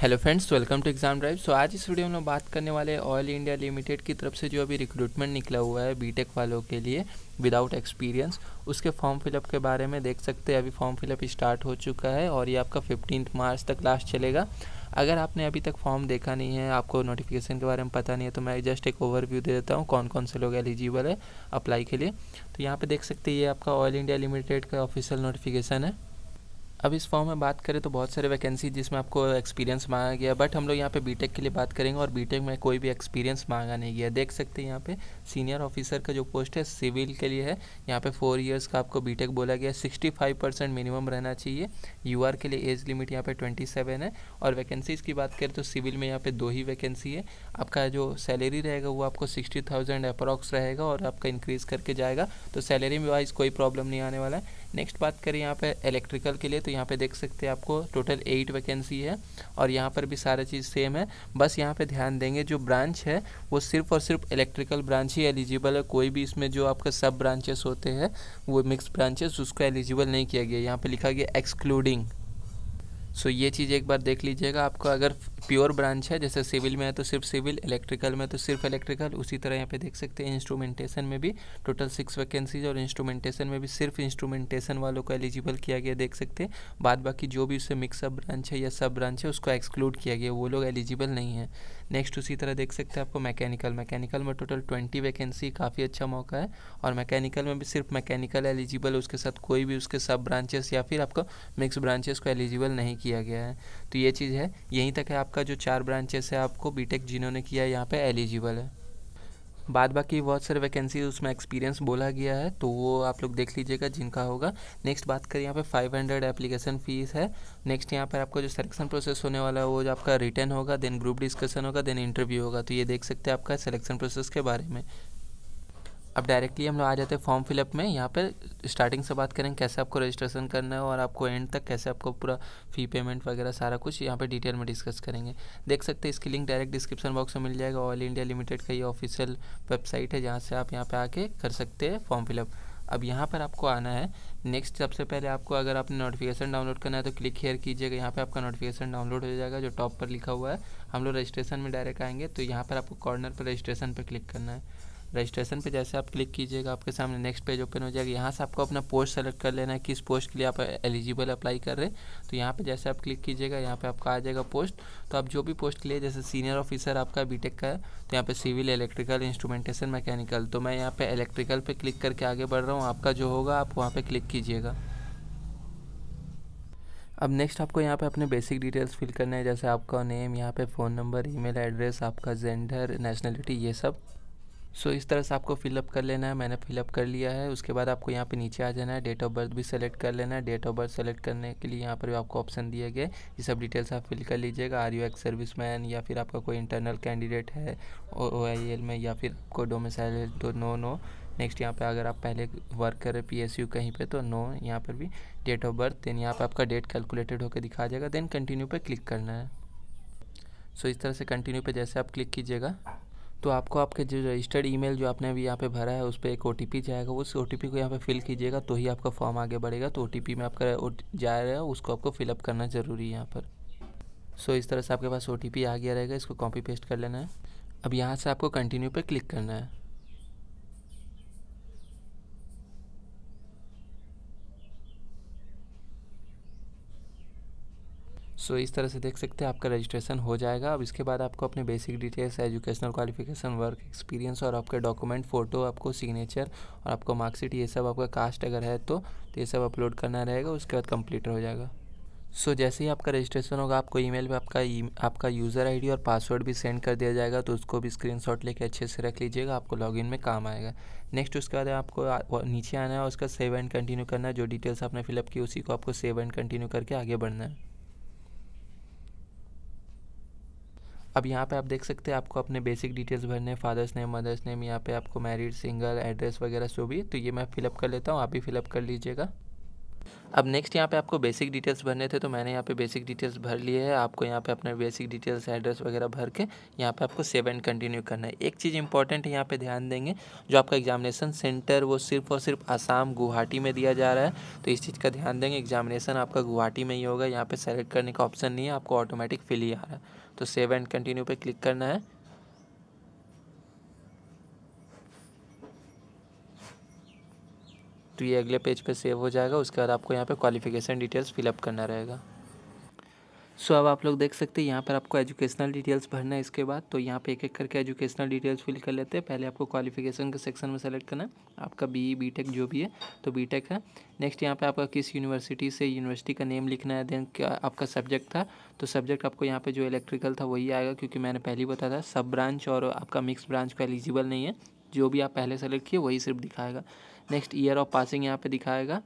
hello friends welcome to exam drive so आज इस video में बात करने वाले ऑयल इंडिया लिमिटेड की तरफ से जो अभी रिक्रूटमेंट निकला हुआ है बीटेक वालों के लिए विदाउट एक्सपीरियंस उसके फॉर्म फिलअप के बारे में देख सकते हैं अभी फॉर्म फिलअप स्टार्ट हो चुका है और ये आपका फिफ्टीन मार्च तक लास्ट चलेगा अगर आपने अभी तक फॉर्म देखा नहीं है आपको नोटिफिकेशन के बारे में पता नहीं है तो मैं जस्ट एक ओवरव्यू दे देता हूँ कौन कौन से लोग एलिजिबल है अप्लाई के लिए तो यहाँ पर देख सकते हैं ये आपका ऑयल इंडिया लिमिटेड का ऑफिशियल नोटिफिकेशन है अब इस फॉर्म में बात करें तो बहुत सारे वैकेंसी जिसमें आपको एक्सपीरियंस मांगा गया बट हम लोग यहाँ पे बीटेक के लिए बात करेंगे और बीटेक में कोई भी एक्सपीरियंस मांगा नहीं गया देख सकते हैं यहाँ पे सीनियर ऑफिसर का जो पोस्ट है सिविल के लिए है यहाँ पे फोर ईयर्स का आपको बीटेक बोला गया सिक्सटी फाइव परसेंट मिनिमम रहना चाहिए यू के लिए एज लिमिट यहाँ पे ट्वेंटी सेवन है और वैकेंसीज़ की बात करें तो सिविल में यहाँ पे दो ही वैकेंसी है आपका जो सैलरी रहेगा वो आपको सिक्सटी थाउजेंड अप्रॉक्स रहेगा और आपका इंक्रीज़ करके जाएगा तो सैलरी में वाइज कोई प्रॉब्लम नहीं आने वाला है नेक्स्ट बात करें यहाँ पे इलेक्ट्रिकल के लिए तो यहाँ पे देख सकते हैं आपको टोटल एट वैकेंसी है और यहाँ पर भी सारा चीज़ सेम है बस यहाँ पे ध्यान देंगे जो ब्रांच है वो सिर्फ और सिर्फ इलेक्ट्रिकल ब्रांच ही एलिजिबल है कोई भी इसमें जो आपका सब ब्रांचेस होते हैं वो मिक्स ब्रांचेस उसको एलिजिबल नहीं किया गया यहाँ पर लिखा गया एक्सक्लूडिंग सो ये चीज़ एक बार देख लीजिएगा आपका अगर प्योर ब्रांच है जैसे सिविल में है तो सिर्फ सिविल इलेक्ट्रिकल में तो सिर्फ इलेक्ट्रिकल उसी तरह यहाँ पे देख सकते हैं इंस्ट्रूमेंटेशन में भी टोटल सिक्स वैकेंसीज और इंस्ट्रूमेंटेशन में भी सिर्फ इंस्ट्रूमेंटेशन वालों को एलिजिबल किया गया देख सकते हैं बाद बाकी जो भी उससे मिक्सअप ब्रांच है या सब ब्रांच है उसको एक्सक्लूड किया गया वो लोग एलिजिबल नहीं है नेक्स्ट उसी तरह देख सकते हैं आपको मैकेनिकल मैकेनिकल में टोटल ट्वेंटी वैकेंसी काफ़ी अच्छा मौका है और मैकेनिकल में भी सिर्फ मैकेनिकल एलिजिबल उसके साथ कोई भी उसके सब ब्रांचेस या फिर आपको मिक्स ब्रांचेस को एलिजिबल नहीं किया किया गया है तो ये चीज़ है यहीं तक है आपका जो चार ब्रांचेस है आपको बीटेक जिन्होंने किया है यहाँ पर एलिजिबल है बाद बाकी बहुत सारे वैकेंसी उसमें एक्सपीरियंस बोला गया है तो वो आप लोग देख लीजिएगा जिनका होगा नेक्स्ट बात करें यहाँ पे 500 हंड्रेड एप्लीकेशन फ़ीस है नेक्स्ट यहाँ पर आपका जो सिलेक्शन प्रोसेस होने वाला है वो जो आपका रिटर्न होगा देन ग्रुप डिस्कशन होगा देन इंटरव्यू होगा तो ये देख सकते हैं आपका सिलेक्शन प्रोसेस के बारे में अब डायरेक्टली हम लोग आ जाते हैं फॉर्म फिलअप में यहाँ पर स्टार्टिंग से बात करें कैसे आपको रजिस्ट्रेशन करना है और आपको एंड तक कैसे आपको पूरा फ़ी पेमेंट वगैरह सारा कुछ यहाँ पर डिटेल में डिस्कस करेंगे देख सकते हैं इसकी लिंक डायरेक्ट डिस्क्रिप्शन बॉक्स में मिल जाएगा ऑल इंडिया लिमिटेड का ये ऑफिशियल वेबसाइट है जहाँ से आप यहाँ पर आके कर सकते हैं फॉर्म फिलअप अब यहाँ पर आपको आना है नेक्स्ट सबसे पहले आपको अगर आपने नोटिफिकेशन डाउनलोड करना है तो क्लिक हेयर कीजिएगा यहाँ पे आपका नोटिफिकेशन डाउनलोड हो जाएगा जो टॉप पर लिखा हुआ है हम लोग रजिस्ट्रेशन में डायरेक्ट आएंगे तो यहाँ पर आपको कॉर्नर पर रजिस्ट्रेशन पर क्लिक करना है रजिस्ट्रेशन पे जैसे आप क्लिक कीजिएगा आपके सामने नेक्स्ट पेज ओपन हो जाएगा यहाँ से आपको अपना पोस्ट सेलेक्ट कर लेना है किस पोस्ट के लिए आप एलिजिबल अप्लाई कर रहे हैं तो यहाँ पे जैसे आप क्लिक कीजिएगा यहाँ पे आपका आ जाएगा पोस्ट तो आप जो भी पोस्ट लिए जैसे सीनियर ऑफिसर आपका बीटेक का है तो यहाँ पर सिविल इलेक्ट्रिकल इंस्ट्रूमेंटेशन मैकेनिकल तो मैं यहाँ पर इलेक्ट्रिकल पर क्लिक करके आगे बढ़ रहा हूँ आपका जो होगा आप वहाँ पर क्लिक कीजिएगा अब नेक्स्ट आपको यहाँ पे अपने बेसिक डिटेल्स फिल करने हैं जैसे आपका नेम यहाँ पे फ़ोन नंबर ईमेल एड्रेस आपका जेंडर नेशनलिटी ये सब सो इस तरह से आपको फिलअप कर लेना है मैंने फिलअप कर लिया है उसके बाद आपको यहाँ पे नीचे आ जाना है डेट ऑफ बर्थ भी सेलेक्ट कर लेना है डेट ऑफ बर्थ सेलेक्ट करने के लिए यहाँ पर भी आपको ऑप्शन दिया गया ये सब डिटेल्स आप फिल कर लीजिएगा are you ex serviceman या फिर आपका कोई इंटरनल कैंडिडेट है ओ आई एल में या फिर को डोमिसाइल तो नो नो नेक्स्ट यहाँ पे अगर आप पहले वर्क कर रहे पी एस यू कहीं पे तो नो यहाँ पर भी डेट ऑफ बर्थ देन यहाँ पे आपका डेट कैलकुलेटेड होकर दिखा जाएगा देन कंटिन्यू पे क्लिक करना है सो so, इस तरह से कंटिन्यू पे जैसे आप क्लिक कीजिएगा तो आपको आपके जो रजिस्टर्ड ईमेल जो आपने अभी यहाँ पे भरा है उस पर एक ओ जाएगा उस ओ को यहाँ पे फिल कीजिएगा तो ही आपका फॉर्म आगे बढ़ेगा तो ओ में आपका जा रहा है उसको आपको फिलअप करना ज़रूरी है यहाँ पर सो इस तरह से आपके पास ओ आ गया रहेगा इसको कॉपी पेस्ट कर लेना है अब यहाँ से आपको कंटिन्यू पर क्लिक करना है सो इस तरह से देख सकते हैं आपका रजिस्ट्रेशन हो जाएगा अब इसके बाद आपको अपने basic details educational qualification work experience और आपके डॉक्यूमेंट फ़ोटो आपको सिग्नेचर और आपको मार्कशीट ये सब आपका कास्ट अगर है तो, तो ये सब अपलोड करना रहेगा उसके बाद कंप्लीट हो जाएगा सो so, जैसे ही आपका रजिस्ट्रेशन होगा आपको ईमेल पे आपका ई e, आपका यूज़र आईडी और पासवर्ड भी सेंड कर दिया जाएगा तो उसको भी स्क्रीनशॉट लेके अच्छे से रख लीजिएगा आपको लॉगिन में काम आएगा नेक्स्ट उसके बाद आपको नीचे आना है उसका सेव एंड कंटिन्यू करना है जो डिटेल्स आपने फिलअप की उसी को आपको सेव एंड कंटिन्यू करके आगे बढ़ना है अब यहाँ पे आप देख सकते हैं आपको अपने बेसिक डिटेल्स भरने फादर्स नेम मदर्स नेम यहाँ पे आपको मैरिड सिंगल एड्रेस वगैरह जो भी तो ये मैं फिलअप कर लेता हूँ आप भी फिलअप कर लीजिएगा अब नेक्स्ट यहाँ पे आपको बेसिक डिटेल्स भरने थे तो मैंने यहाँ पे बेसिक डिटेल्स भर लिए हैं आपको यहाँ पे अपने बेसिक डिटेल्स एड्रेस वगैरह भर के यहाँ पे आपको सेव एंड कंटिन्यू करना है एक चीज़ इंपॉर्टेंट है यहाँ पे ध्यान देंगे जो आपका एग्जामिनेशन सेंटर वो सिर्फ और सिर्फ आसाम गुवाहाटी में दिया जा रहा है तो इस चीज़ का ध्यान देंगे एग्जामिनेशन आपका गुवाहाटी में ही होगा यहाँ पर सेलेक्ट करने का ऑप्शन नहीं है आपको ऑटोमेटिक फिल ही आ रहा है तो सेव एंड कंटिन्यू पे क्लिक करना है तो ये अगले पेज पे सेव हो जाएगा उसके बाद आपको यहाँ पे क्वालिफिकेशन डिटेल्स फिलअप करना रहेगा सो so, अब आप लोग देख सकते हैं यहाँ पर आपको एजुकेशनल डिटेल्स भरना है इसके बाद तो यहाँ पे एक एक करके एजुकेशनल डिटेल्स फिल कर लेते हैं पहले आपको क्वालिफिकेशन के सेक्शन में सेलेक्ट करना है आपका बी ई e, जो भी है तो बीटेक है नेक्स्ट यहाँ पे आपका किस यूनिवर्सिटी से यूनिवर्सिटी का नेम लिखना है देन आपका सब्जेक्ट था तो सब्जेक्ट आपको यहाँ पर जो इलेक्ट्रिकल था वही आएगा क्योंकि मैंने पहले ही बताया था सब ब्रांच और आपका मिक्स ब्रांच को एलिजिबल नहीं है जो भी आप पहले सेलेक्ट किए वही सिर्फ दिखाएगा नेक्स्ट ईयर ऑफ पासिंग यहाँ पर दिखाएगा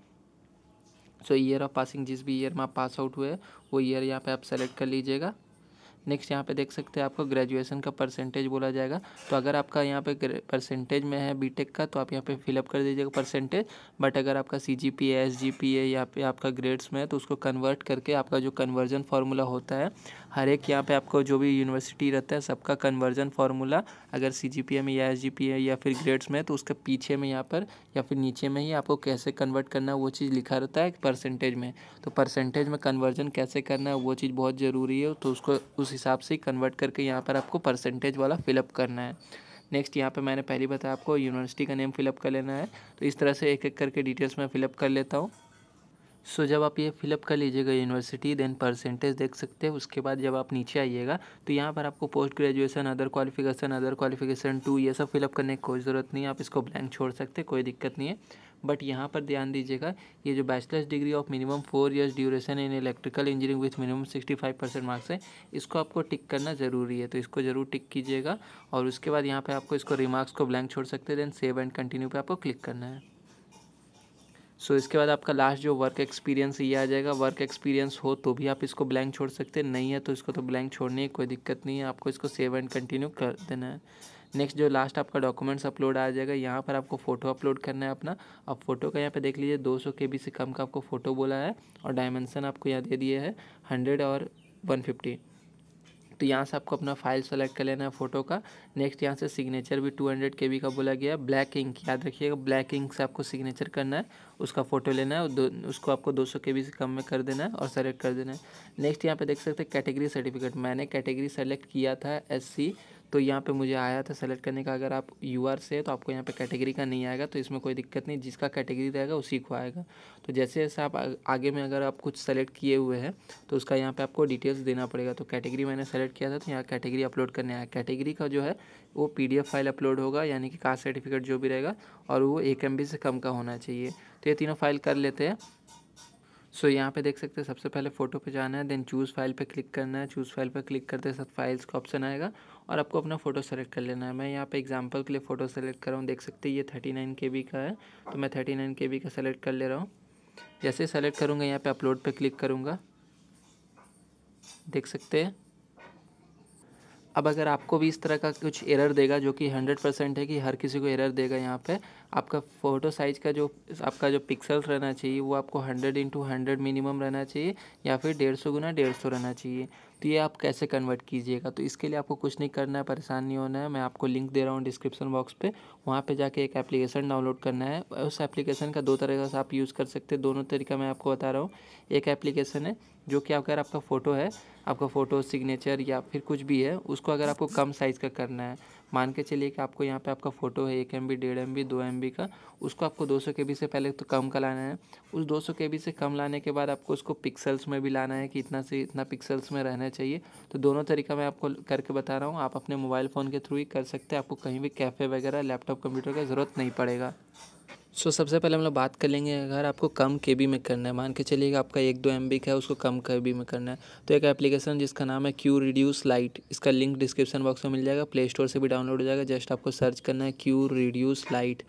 सो ईयर ऑफ पासिंग जिस भी ईयर में आप पास आउट हुए वो ईयर यहाँ पे आप सेलेक्ट कर लीजिएगा नेक्स्ट यहाँ पे देख सकते हैं आपको ग्रेजुएशन का परसेंटेज बोला जाएगा तो अगर आपका यहाँ पे परसेंटेज में है बीटेक का तो आप यहाँ पे फिलअप कर दीजिएगा परसेंटेज बट अगर आपका C G P S G P A यहाँ पे आपका ग्रेड्स में है तो उसको कन्वर्ट करके आपका जो कन्वर्जन फार्मूला होता है हर एक यहाँ पे आपको जो भी यूनिवर्सिटी रहता है सबका कन्वर्जन फार्मूला अगर सी जी पी ए में या एस जी पी ए या फिर ग्रेड्स में है तो उसके पीछे में यहाँ पर या फिर नीचे में ही आपको कैसे कन्वर्ट करना है वो चीज़ लिखा रहता है परसेंटेज में तो परसेंटेज में कन्वर्जन कैसे करना है वो चीज़ बहुत ज़रूरी है तो उसको उस उस हिसाब से कन्वर्ट करके यहाँ पर आपको परसेंटेज वाला फिलअप करना है नेक्स्ट यहाँ पे मैंने पहली बताया आपको यूनिवर्सिटी का नेम फिलअप कर लेना है तो इस तरह से एक एक करके डिटेल्स मैं फिलअप कर लेता हूँ सो so, जब आप ये फिलअप कर लीजिएगा यूनिवर्सिटी देन परसेंटेज देख सकते हैं उसके बाद जब आप नीचे आइएगा तो यहाँ पर आपको post graduation other qualification other qualification टू ये सब फिलअप करने की कोई ज़रूरत नहीं है आप इसको ब्लैंक छोड़ सकते कोई दिक्कत नहीं है बट यहाँ पर ध्यान दीजिएगा ये जो bachelor's degree of minimum four years duration in electrical engineering with minimum sixty five percent marks है इसको आपको टिक करना ज़रूरी है तो इसको ज़रूर टिक कीजिएगा और उसके बाद यहाँ पर आपको इसको रिमार्क्स को ब्लैंक छोड़ सकते हैं देन सेव एंड कंटिन्यू पर आपको क्लिक करना है सो so, इसके बाद आपका लास्ट जो वर्क एक्सपीरियंस ये आ जाएगा वर्क एक्सपीरियंस हो तो भी आप इसको ब्लैंक छोड़ सकते हैं नहीं है तो इसको तो ब्लैंक छोड़ने की कोई दिक्कत नहीं है आपको इसको सेव एंड कंटिन्यू कर देना है नेक्स्ट जो लास्ट आपका डॉक्यूमेंट्स अपलोड आ जाएगा यहाँ पर आपको फ़ोटो अपलोड करना है अपना अब फ़ोटो का यहाँ पे देख लीजिए दो सौ के बी से कम का आपको फ़ोटो बोला है और डायमेंसन आपको यहाँ दे दिए है हंड्रेड और वन फिफ्टी तो यहाँ से आपको अपना फाइल सेलेक्ट कर लेना है फ़ोटो का नेक्स्ट यहाँ से सिग्नेचर भी टू हंड्रेड के बी का बोला गया है ब्लैक इंक याद रखिएगा ब्लैक इंक से आपको सिग्नेचर करना है उसका फ़ोटो लेना है दो, उसको आपको दो सौ के बी से कम में कर देना है और सेलेक्ट कर देना है नेक्स्ट यहाँ पे देख सकते हैं कैटेगरी सर्टिफिकेट मैंने कैटेगरी सेलेक्ट किया था एस तो यहाँ पे मुझे आया था सेलेक्ट करने का अगर आप यू आर से है तो आपको यहाँ पे कैटेगरी का नहीं आएगा तो इसमें कोई दिक्कत नहीं जिसका कैटेगरी रहेगा उसी को आएगा तो जैसे जैसे आप आगे में अगर आप कुछ सेलेक्ट किए हुए हैं तो उसका यहाँ पे आपको डिटेल्स देना पड़ेगा तो कैटेगरी मैंने सेलेक्ट किया था तो यहाँ कैटेगरी अपलोड करने आया कैटेगरी का जो है वो पी फाइल अपलोड होगा यानी कि कास्ट सर्टिफिकेट जो भी रहेगा और वो एक से कम का होना चाहिए तो ये तीनों फाइल कर लेते हैं सो so, यहाँ पे देख सकते हैं सबसे पहले फ़ोटो पे जाना है देन चूज़ फाइल पे क्लिक करना है चूज़ फाइल पे क्लिक करते साथ फाइल्स का ऑप्शन आएगा और आपको अपना फ़ोटो सेलेक्ट कर लेना है मैं यहाँ पे एग्जांपल के लिए फ़ोटो सेलेक्ट कर रहा हूँ देख सकते हैं ये थर्टी नाइन के बी का है तो मैं थर्टी नाइन के बी का सेलेक्ट कर ले रहा हूँ जैसे सेलेक्ट करूँगा यहाँ पर अपलोड पर क्लिक करूँगा देख सकते हैं अब अगर आपको भी इस तरह का कुछ एरर देगा जो कि हंड्रेड परसेंट है कि हर किसी को एरर देगा यहाँ पे आपका फ़ोटो साइज़ का जो आपका जो पिक्सल्स रहना चाहिए वो आपको हंड्रेड इंटू हंड्रेड मिनिमम रहना चाहिए या फिर डेढ़ सौ गुना डेढ़ सौ रहना चाहिए तो ये आप कैसे कन्वर्ट कीजिएगा तो इसके लिए आपको कुछ नहीं करना है परेशान नहीं होना है मैं आपको लिंक दे रहा हूँ डिस्क्रिप्शन बॉक्स पे वहाँ पे जाके एक एप्लीकेशन डाउनलोड करना है उस एप्लीकेशन का दो तरीके से आप यूज़ कर सकते हैं दोनों तरीका मैं आपको बता रहा हूँ एक एप्लीकेशन है जो कि अगर आपका फ़ोटो है आपका फ़ोटो सिग्नेचर या फिर कुछ भी है उसको अगर आपको कम साइज़ का करना है मान के चलिए कि आपको यहाँ पे आपका फ़ोटो है एक एम बी डेढ़ एम बी दो एम बी का उसको आपको दो सौ के बी से पहले तो कम का लाना है उस दो सौ के बी से कम लाने के बाद आपको उसको पिक्सल्स में भी लाना है कि इतना से इतना पिक्सल्स में रहना चाहिए तो दोनों तरीका मैं आपको करके बता रहा हूँ आप अपने मोबाइल फ़ोन के थ्रू ही कर सकते हैं आपको कहीं भी कैफ़े वगैरह लैपटॉप कंप्यूटर का ज़रूरत नहीं पड़ेगा सो so, सबसे पहले हम लोग बात कर लेंगे अगर आपको कम के बी में करना है मान के चलिए आपका एक दो एम बी का है उसको कम के बी में करना है तो एक एप्लीकेशन जिसका नाम है क्यू रिड्यूस लाइट इसका लिंक डिस्क्रिप्शन बॉक्स में मिल जाएगा प्ले स्टोर से भी डाउनलोड हो जाएगा जस्ट आपको सर्च करना है क्यू रिड्यूस लाइट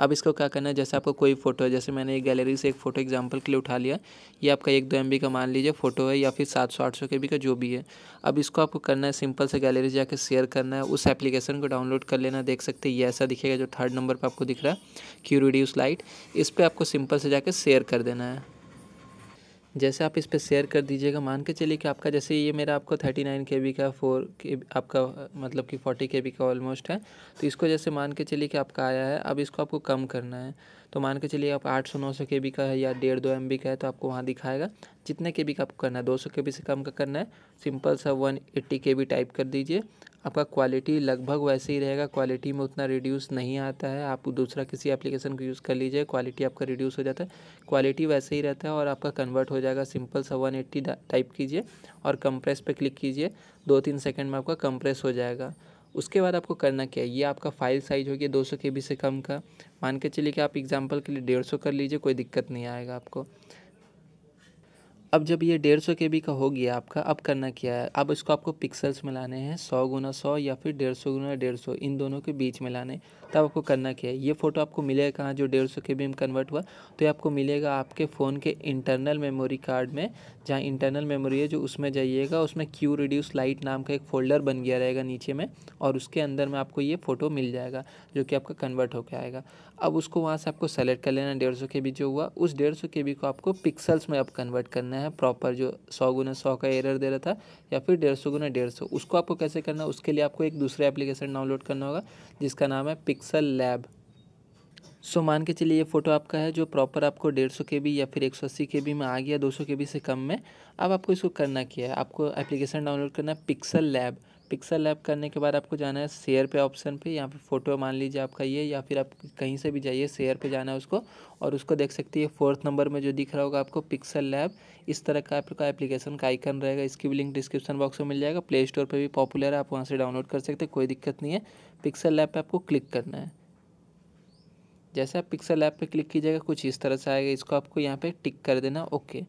अब इसको क्या करना है जैसे आपको कोई फोटो है जैसे मैंने एक गैलरी से एक फ़ोटो एग्जाम्पल के लिए उठा लिया ये आपका एक दो एम का मान लीजिए फोटो है या फिर सात सौ आठ सौ के बी का जो भी है अब इसको आपको करना है सिंपल से गैलरी से जाकर शेयर करना है उस एप्लीकेशन को डाउनलोड कर लेना देख सकते हैं ये ऐसा दिखेगा जो थर्ड नंबर पर आपको दिख रहा है क्यू रिड्यूस लाइट इस पर आपको सिंपल से जाकर शेयर कर देना है जैसे आप इस पर शेयर कर दीजिएगा मान के चलिए कि आपका जैसे ये मेरा आपको थर्टी नाइन के बी का फोर के आपका मतलब कि फोर्टी के बी का ऑलमोस्ट है तो इसको जैसे मान के चलिए कि आपका आया है अब इसको आपको कम करना है तो मान के चलिए आप आठ सौ नौ सौ के बी का है या डेढ़ दो एम का है तो आपको वहाँ दिखाएगा जितने के बी का आपको करना है दो सौ के बी से कम का करना है सिंपल सा one eighty K B type कर दीजिए आपका क्वालिटी लगभग वैसे ही रहेगा क्वालिटी में उतना रिड्यूस नहीं आता है आप दूसरा किसी एप्लीकेशन को यूज़ कर लीजिए क्वालिटी आपका रिड्यूस हो जाता है क्वालिटी वैसे ही रहता है और आपका कन्वर्ट हो जाएगा सिंपल सा वन एट्टी टाइप कीजिए और कंप्रेस पर क्लिक कीजिए दो तीन सेकेंड में आपका कंप्रेस हो जाएगा उसके बाद आपको करना क्या है ये आपका फाइल साइज़ हो गया दो सौ के बी से कम का मान के चलिए कि आप एग्जाम्पल के लिए डेढ़ सौ कर लीजिए कोई दिक्कत नहीं आएगा आपको अब जब ये डेढ़ सौ के बी का हो गया आपका अब करना क्या है अब इसको आपको पिक्सल्स में लाने हैं सौ गुना सौ या फिर डेढ़ सौ गुना डेढ़ सौ इन दोनों के बीच में लाने तब आपको करना क्या है ये फ़ोटो आपको मिलेगा कहाँ जो डेढ़ सौ के बी में कन्वर्ट हुआ तो ये आपको मिलेगा आपके फ़ोन के इंटरनल मेमोरी कार्ड में जहाँ इंटरनल मेमोरी है जो उसमें जाइएगा उसमें क्यू रिड्यूस लाइट नाम का एक फोल्डर बन गया रहेगा नीचे में और उसके अंदर में आपको ये फ़ोटो मिल जाएगा जो कि आपका कन्वर्ट होकर आएगा अब उसको वहाँ से आपको सेलेक्ट कर लेना डेढ़ सौ के बी जो हुआ उस डेढ़ सौ के बी को आपको पिक्सल्स में अब कन्वर्ट करना है प्रॉपर जो सौ गुना सौ का एरर दे रहा था या फिर डेढ़ सौ गुना डेढ़ सौ उसको आपको कैसे करना है उसके लिए आपको एक दूसरा एप्लीकेशन डाउनलोड करना होगा जिसका नाम है पिक्स पिक्सल लैब सो मान के चलिए ये फ़ोटो आपका है जो प्रॉपर आपको डेढ़ सौ के बी या फिर एक सौ अस्सी के बी में आ गया दो सौ के बी से कम में अब आपको इसको करना क्या है आपको एप्लीकेशन डाउनलोड करना है पिक्सल लैब पिक्सल लैब करने के बाद आपको जाना है शेयर पे ऑप्शन पे यहाँ पे फ़ोटो मान लीजिए आपका ये या फिर आप कहीं से भी जाइए शेयर पे जाना है उसको और उसको देख सकती है फोर्थ नंबर में जो दिख रहा होगा आपको पिक्सल लैब इस तरह का आपका एप्लीकेशन का आइकन रहेगा इसकी भी लिंक डिस्क्रिप्शन बॉक्स में मिल जाएगा प्ले स्टोर पर भी पॉपुलर है आप वहाँ से डाउनलोड कर सकते हैं कोई दिक्कत नहीं है पिक्सल ऐप पे आपको क्लिक करना है जैसे आप पिक्सल ऐप पे क्लिक कीजिएगा कुछ इस तरह से आएगा इसको आपको यहाँ पे टिक कर देना ओके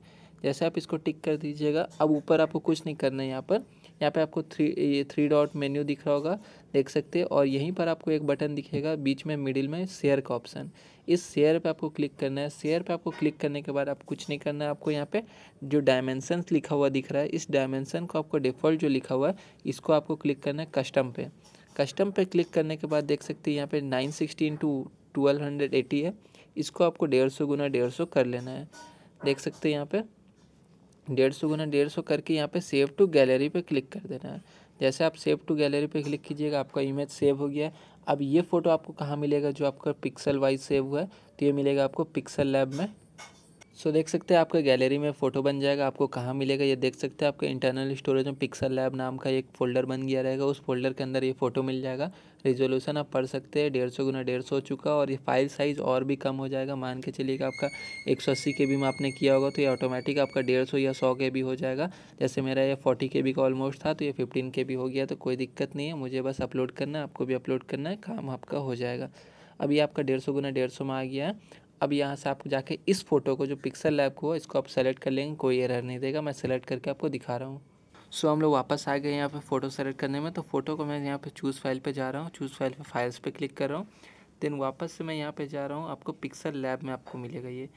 जैसे आप इसको टिक कर दीजिएगा अब ऊपर आपको कुछ नहीं करना है यहाँ पर यहाँ पे आपको थ्री ये थ्री डॉट मेन्यू दिख रहा होगा देख सकते हैं और यहीं पर आपको एक बटन दिखेगा बीच में मिडिल में शेयर का ऑप्शन इस शेयर पे आपको क्लिक करना है शेयर पे आपको क्लिक करने के बाद आप कुछ नहीं करना है आपको यहाँ पे जो डायमेंसन लिखा हुआ दिख रहा है इस डायमेंसन को आपको डिफ़ॉल्ट जो लिखा हुआ है इसको आपको क्लिक करना है कस्टम पे कस्टम पर क्लिक करने के बाद देख सकते हैं यहाँ पे nine sixteen to twelve hundred eighty है इसको आपको डेढ़ सौ गुना डेढ़ सौ कर लेना है देख सकते हैं यहाँ पे डेढ़ सौ गुना डेढ़ सौ करके यहाँ पे सेव टू गैलरी पे क्लिक कर देना है जैसे आप सेव टू गैलरी पे क्लिक कीजिएगा आपका इमेज सेव हो गया अब ये फ़ोटो आपको कहाँ मिलेगा जो आपका पिक्सल वाइज सेव हुआ है तो ये मिलेगा आपको पिक्सल लैब में सो देख सकते हैं आपका गैलरी में फ़ोटो बन जाएगा आपको कहाँ मिलेगा ये देख सकते हैं आपके इंटरनल स्टोरेज में पिक्सल लैब नाम का एक फोल्डर बन गया रहेगा उस फोल्डर के अंदर ये फ़ोटो मिल जाएगा रिजोल्यूशन आप पढ़ सकते हैं डेढ़ सौ गुना डेढ़ सौ हो चुका और ये फाइल साइज़ और भी कम हो जाएगा मान के चलिए कि आपका एक सौ अस्सी के बी में आपने किया होगा तो ये ऑटोमेटिक आपका डेढ़ सौ या सौ के बी हो जाएगा जैसे मेरा ये फोर्टी के बी का ऑलमोस्ट था तो ये फिफ्टीन के बी हो गया तो कोई दिक्कत नहीं है मुझे बस अपलोड करना है आपको भी अपलोड करना है काम आपका हो जाएगा अभी आपका डेढ़ सौ गुना डेढ़ सौ में आ गया है अब यहाँ से आपको जाके इस फोटो को जो पिक्सल लैब को इसको आप सेलेक्ट कर लेंगे कोई एरर नहीं देगा मैं सेलेक्ट करके आपको दिखा रहा हूँ सो हम लोग वापस आ गए यहाँ पे फ़ोटो सेलेक्ट करने में तो फ़ोटो को मैं यहाँ पे चूज़ फाइल पे जा रहा हूँ चूज़ फाइल पे फाइल्स पे क्लिक कर रहा हूँ देन वापस से मैं यहाँ पर जा रहा हूँ आपको पिक्सल लैब में आपको मिलेगा ये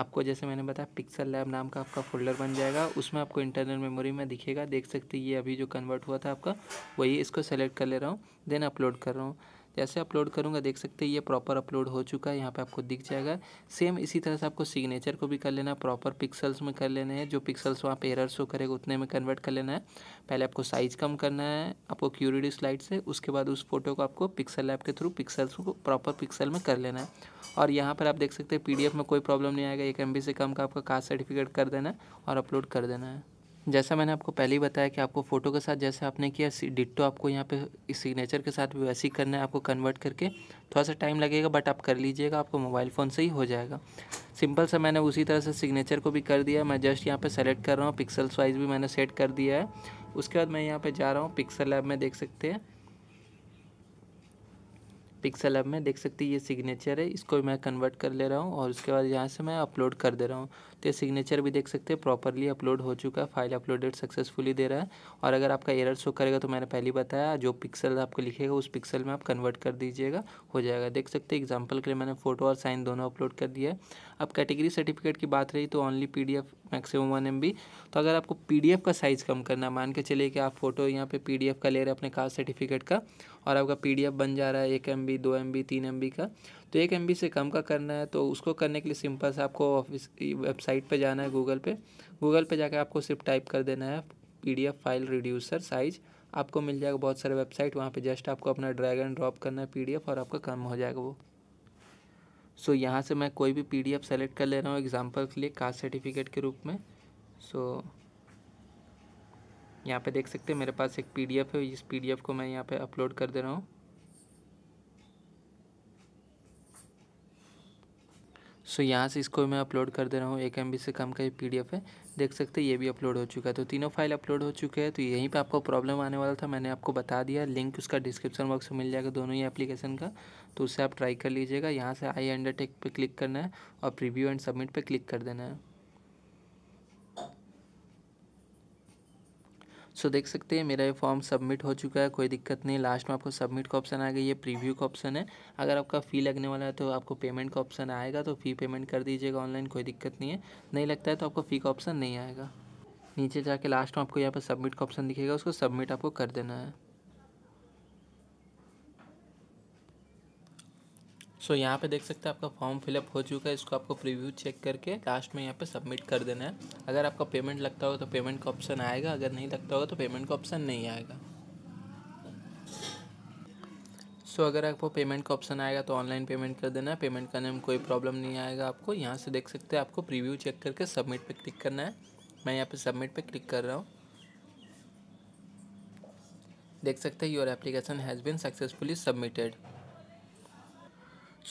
आपको जैसे मैंने बताया पिक्सल लैब नाम का आपका फोल्डर बन जाएगा उसमें आपको इंटरनल मेमोरी में दिखेगा देख सकते ये अभी जो कन्वर्ट हुआ था आपका वही इसको सेलेक्ट कर ले रहा हूँ देन अपलोड कर रहा हूँ जैसे अपलोड करूँगा देख सकते हैं ये प्रॉपर अपलोड हो चुका है यहाँ पे आपको दिख जाएगा सेम इसी तरह से आपको सिग्नेचर को भी कर लेना है प्रॉपर पिक्सल्स में कर लेने हैं जो पिक्सल्स वहाँ पे एरर शो करेगा उतने में कन्वर्ट कर लेना है पहले आपको साइज कम करना है आपको क्यूरिडी स्लाइड से उसके बाद उस फोटो को आपको पिक्सल ऐप के थ्रू पिक्सल्स को प्रॉपर पिक्सल में कर लेना है और यहाँ पर आप देख सकते हैं पी में कोई प्रॉब्लम नहीं आएगा एक एम से कम का आपका कास्ट सर्टिफिकेट कर देना है और अपलोड कर देना है जैसा मैंने आपको पहले ही बताया कि आपको फ़ोटो के साथ जैसे आपने किया डिट्टो तो आपको यहाँ पे इस सिग्नेचर के साथ भी वैसे ही करना है आपको कन्वर्ट करके थोड़ा सा टाइम लगेगा बट आप कर लीजिएगा आपको मोबाइल फ़ोन से ही हो जाएगा सिंपल सा मैंने उसी तरह से सिग्नेचर को भी कर दिया मैं जस्ट यहाँ पर सेलेक्ट कर रहा हूँ पिक्सल्स वाइज भी मैंने सेट कर दिया है उसके बाद मैं यहाँ पर जा रहा हूँ पिक्सल लैब में देख सकते हैं पिक्सल लैब में देख सकते ये सिग्नेचर है इसको मैं कन्वर्ट कर ले रहा हूँ और उसके बाद यहाँ से मैं अपलोड कर दे रहा हूँ तो सिग्नेचर भी देख सकते हैं प्रॉपरली अपलोड हो चुका है फाइल अपलोडेड सक्सेसफुली दे रहा है और अगर आपका एरर शो करेगा तो मैंने पहले बताया जो पिक्सल आपको लिखेगा उस पिक्सल में आप कन्वर्ट कर दीजिएगा हो जाएगा देख सकते हैं एग्जाम्पल के लिए मैंने फोटो और साइन दोनों अपलोड कर दिया है अब कैटेगरी सर्टिफिकेट की बात रही तो only P maximum one M तो अगर आपको पी का साइज़ कम करना मान के चलिए कि आप फोटो यहाँ पर पी का ले रहे हैं अपने कास्ट सर्टिफिकेट का और आपका पी बन जा रहा है एक एम बी दो एम बी तीन एम बी का तो एक एम से कम का करना है तो उसको करने के लिए सिंपल से आपको ऑफिस वेबसाइट पर जाना है गूगल पे गूगल पे जाकर आपको सिर्फ टाइप कर देना है पी फाइल रिड्यूसर साइज़ आपको मिल जाएगा बहुत सारे वेबसाइट वहाँ पे जस्ट आपको अपना ड्रैग एंड ड्रॉप करना है पीडीएफ और आपका कम हो जाएगा वो सो so, यहाँ से मैं कोई भी पीडीएफ सेलेक्ट कर ले रहा हूँ एग्जाम्पल के लिए कास्ट सर्टिफिकेट के रूप में सो so, यहाँ पे देख सकते हैं मेरे पास एक पीडीएफ है इस पीडीएफ को मैं यहाँ पे अपलोड कर दे रहा हूँ सो यहाँ से इसको मैं अपलोड कर दे रहा हूँ एक एम से कम का ये पी है देख सकते हैं ये भी अपलोड हो चुका है तो तीनों फाइल अपलोड हो चुके हैं तो यहीं पे आपको प्रॉब्लम आने वाला था मैंने आपको बता दिया लिंक उसका डिस्क्रिप्शन बॉक्स में मिल जाएगा दोनों ही एप्लीकेशन का तो उससे आप ट्राई कर लीजिएगा यहाँ से आई अंडरटेक पर क्लिक करना है और प्रीव्यू एंड सबमिट पर क्लिक कर देना है सो देख सकते हैं मेरा ये फॉर्म सबमिट हो चुका है कोई दिक्कत नहीं लास्ट में आपको सबमिट का ऑप्शन आ गया ये प्रीव्यू का ऑप्शन है अगर आपका फ़ी लगने वाला है तो आपको पेमेंट का ऑप्शन आएगा तो फ़ी पेमेंट कर दीजिएगा ऑनलाइन कोई दिक्कत नहीं है नहीं लगता है तो आपको फ़ी का ऑप्शन नहीं आएगा नीचे जाके लास्ट में आपको यहाँ पर सबमिट का ऑप्शन दिखेगा उसको सबमिट आपको कर देना है सो so, यहाँ पे देख सकते हैं आपका फॉर्म फिलअप हो चुका है इसको आपको प्रीव्यू चेक करके लास्ट में यहाँ पे सबमिट कर देना है अगर आपका पेमेंट लगता होगा तो पेमेंट का ऑप्शन आएगा अगर नहीं लगता होगा तो पेमेंट का ऑप्शन नहीं आएगा सो so, अगर आपको पेमेंट का ऑप्शन आएगा तो ऑनलाइन पेमेंट कर देना है पेमेंट करने में कोई प्रॉब्लम नहीं आएगा आपको यहाँ से देख सकते हैं आपको प्रीव्यू चेक करके सबमिट पर क्लिक करना है मैं यहाँ पर सबमिट पर क्लिक कर रहा हूँ देख सकते हैं your application has been successfully submitted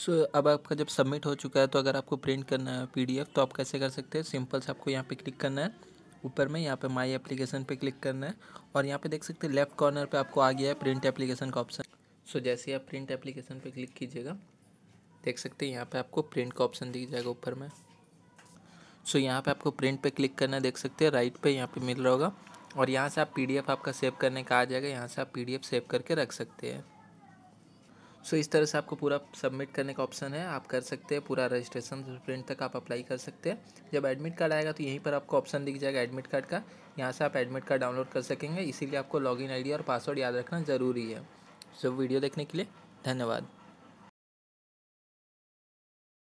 so so, अब आपका जब सबमिट हो चुका है तो अगर आपको प्रिंट करना है पीडीएफ तो आप कैसे कर सकते हैं सिंपल से आपको यहाँ पे क्लिक करना है ऊपर में यहाँ पे माई एप्लीकेशन पे क्लिक करना है और यहाँ पे देख सकते हैं लेफ्ट कॉर्नर पे आपको आ गया है प्रिंट एप्लीकेशन का ऑप्शन सो so, जैसे आप प्रिंट एप्लीकेशन पे क्लिक कीजिएगा देख सकते हैं यहाँ पे आपको प्रिंट का ऑप्शन दिख जाएगा ऊपर में सो so, यहाँ पे आपको प्रिंट पे क्लिक करना है देख सकते हैं राइट पे यहाँ पे मिल रहा होगा और यहाँ से आप पी आपका सेव करने का आ जाएगा यहाँ से आप पी सेव करके रख सकते हैं सो इस तरह से आपको पूरा सबमिट करने का ऑप्शन है आप कर सकते हैं पूरा रजिस्ट्रेशन प्रिंट तक आप अप्लाई कर सकते हैं जब एडमिट कार्ड आएगा तो यहीं पर आपको ऑप्शन दिख जाएगा एडमिट कार्ड का यहाँ से आप एडमिट कार्ड डाउनलोड कर सकेंगे इसीलिए आपको लॉगिन आईडी और पासवर्ड याद रखना ज़रूरी है सो वीडियो देखने के लिए धन्यवाद